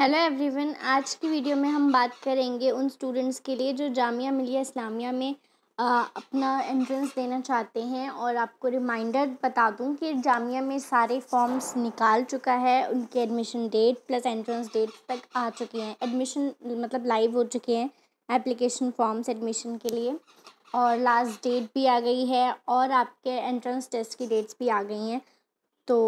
hello everyone आज की video में हम बात करेंगे उन स्टूडेंट्स के लिए जो जामिया मिलिया इस्लामिया में आ, अपना एंट्रेंस देना चाहते हैं और आपको रिमाइंडर बता दूं कि जामिया में सारे फॉर्म्स निकाल चुका है उनके admission date plus entrance date तक आ चुके हैं एडमिशन मतलब लाइव हो चुके हैं एप्लीकेशन फॉर्म्स एडमिशन के लिए और लास्ट डेट भी आ गई है और आपके एंट्रेंस टेस्ट की डेट्स भी आ गई हैं तो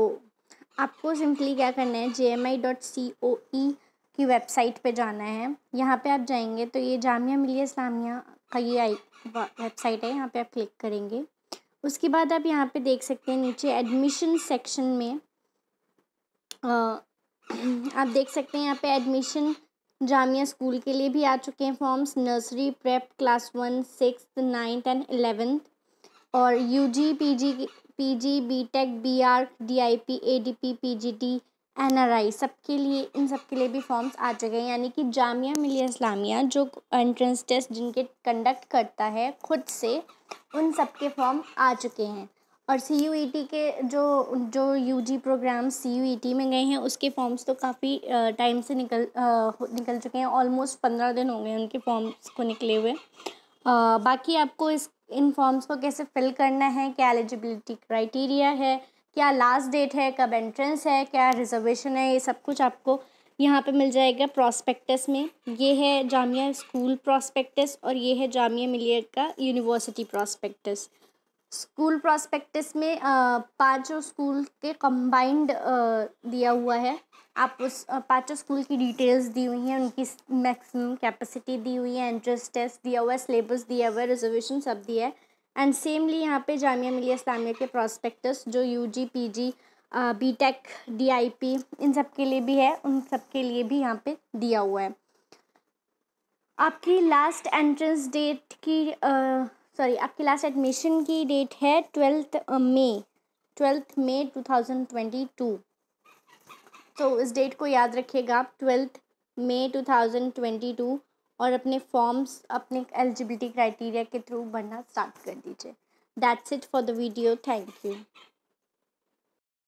आपको सिंपली क्या करना है जे एम आई डॉट सी ओ ई की वेबसाइट पे जाना है यहाँ पे आप जाएंगे तो ये जामिया मिलिया इस्लामिया का ये आई वेबसाइट है यहाँ पे आप क्लिक करेंगे उसके बाद आप यहाँ पे देख सकते हैं नीचे एडमिशन सेक्शन में आ, आप देख सकते हैं यहाँ पे एडमिशन जामिया स्कूल के लिए भी आ चुके हैं forms nursery prep class one six ninth and eleventh और UG PG PG BTech BR DIP ADP PGT NRI सबके लिए इन सब के लिए भी फॉर्म्स आ चुके हैं यानी कि जामिया मिलिया इस्लामिया जो एंट्रेंस टेस्ट जिनके कंडक्ट करता है खुद से उन सब के फॉर्म आ चुके हैं और सी यू ई टी के जो जो U G program C U E T में गए हैं उसके फॉर्म्स तो काफ़ी टाइम से निकल आ, निकल चुके हैं ऑलमोस्ट पंद्रह दिन हो गए उनके फॉर्म्स को निकले हुए बाकी आपको इस इन फॉर्म्स को कैसे फिल करना है क्या एलिजिबिलिटी क्राइटेरिया है क्या लास्ट डेट है कब एंट्रेंस है क्या रिजर्वेशन है ये सब कुछ आपको यहाँ पे मिल जाएगा प्रॉस्पेक्टस में ये है जामिया स्कूल प्रॉस्पेक्टस और ये है जामिया मिलियर का यूनिवर्सिटी प्रॉस्पेक्टस स्कूल प्रॉस्पेक्टिस में पांचों स्कूल के कंबाइंड दिया हुआ है आप उस पांचों स्कूल की डिटेल्स दी हुई हैं उनकी मैक्सिमम कैपेसिटी दी हुई है एंट्रेंस टेस्ट दिया हुआ है सिलेबस दिया हुआ है रिजर्वेशन सब दिया है एंड सेमली यहाँ पे जामिया मिलिया इस्लामिया के प्रॉस्पेक्टस जो U G P G B tech D I P इन सब के लिए भी है उन सब के लिए भी यहाँ पे दिया हुआ है आपकी लास्ट एंट्रेंस डेट की uh, सॉरी आपकी लास्ट एडमिशन की डेट है twelfth May twelfth May two thousand twenty two तो इस डेट को याद रखिएगा आप twelfth May two thousand twenty two और अपने फॉर्म्स अपने एलिजिबिलिटी क्राइटेरिया के थ्रू भरना स्टार्ट कर दीजिए that's it for the video thank you